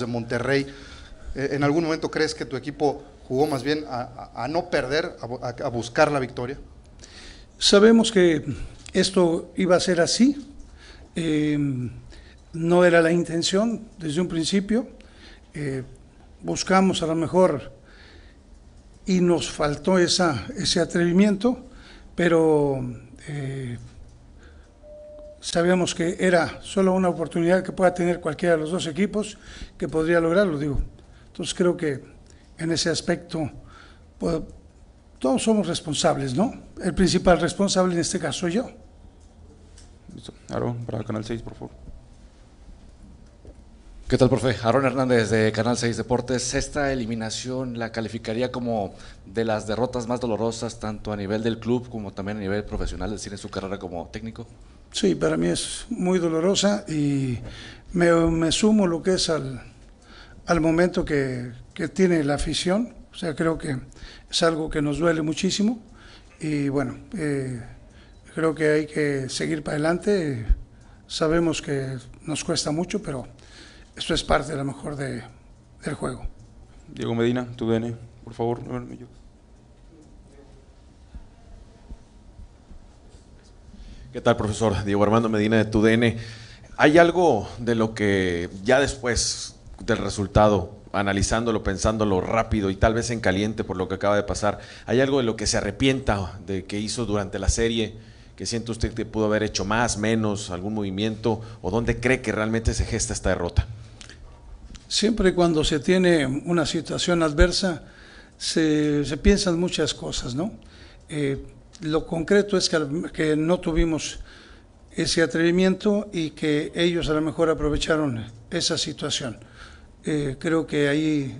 de Monterrey, eh, ¿en algún momento crees que tu equipo jugó más bien a, no perder, a, buscar la victoria? Sabemos que esto iba a ser así. Em, no era la intención desde un principio. Eh, buscamos a lo mejor y nos faltó ese atrevimiento, pero eh, sabíamos que era solo una oportunidad que pueda tener cualquiera de los dos equipos que podría lograrlo, digo. Entonces creo que en ese aspecto pues, todos somos responsables, ¿no? El principal responsable en este caso soy yo. Listo. Aaron, para Canal 6, por favor. ¿Qué tal, profe? Aaron Hernández de Canal 6 Deportes. Esta eliminación la calificaría como de las derrotas más dolorosas, tanto a nivel del club como también a nivel profesional, es decir, en su carrera como técnico. Sí, para mí es muy dolorosa y me, sumo lo que es al, momento que, tiene la afición. O sea, creo que es algo que nos duele muchísimo y bueno, eh, creo que hay que seguir para adelante. Sabemos que nos cuesta mucho, pero esto es parte a lo mejor del juego. Diego Medina, tu DN, por favor. ¿Qué tal, profesor? Diego Armando Medina de TUDN. ¿Hay algo de lo que ya después del resultado, analizándolo, pensándolo rápido y tal vez en caliente por lo que acaba de pasar, ¿hay algo de lo que se arrepienta de que hizo durante la serie? que siente usted que pudo haber hecho más, menos, algún movimiento, o dónde cree que realmente se gesta esta derrota? Siempre cuando se tiene una situación adversa, se, piensan muchas cosas, ¿no? Eh, lo concreto es que, no tuvimos ese atrevimiento y que ellos a lo mejor aprovecharon esa situación. Eh, creo que ahí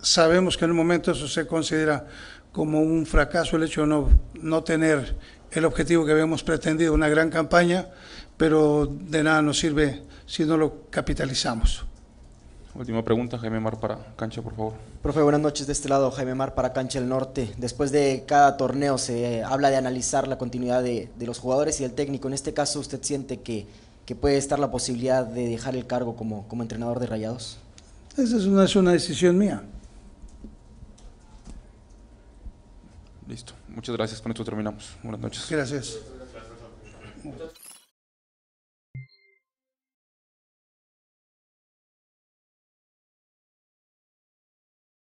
sabemos que en un momento eso se considera como un fracaso el hecho de no, no tener el objetivo que habíamos pretendido, una gran campaña, pero de nada nos sirve si no lo capitalizamos. Última pregunta, Jaime Mar para Cancha, por favor. Profe, buenas noches de este lado, Jaime Mar para Cancha del Norte. Después de cada torneo se habla de analizar la continuidad de, los jugadores y del técnico. En este caso, ¿usted siente que, puede estar la posibilidad de dejar el cargo como, entrenador de Rayados? Esa es una, es una decisión mía. Listo. Muchas gracias. Con esto terminamos. Buenas noches. Gracias.